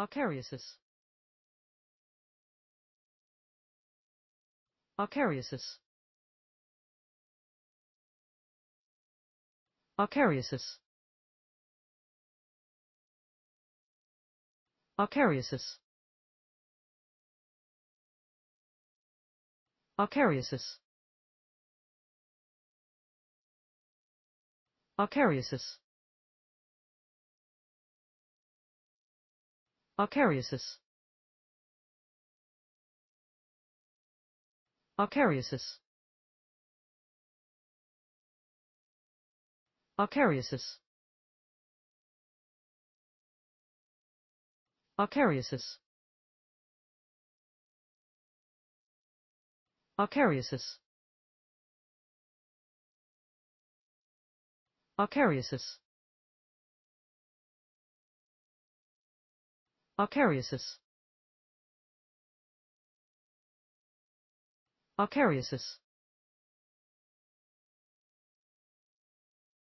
Arcariasis. Arcariasis. Arcariasis. Arcariasis. Arcariasis. Arcariasis. Arcariasis. Arcariasis. Arcariasis. Arcariasis. Arcariasis. Arcariasis. Arcariasis. Arcariasis.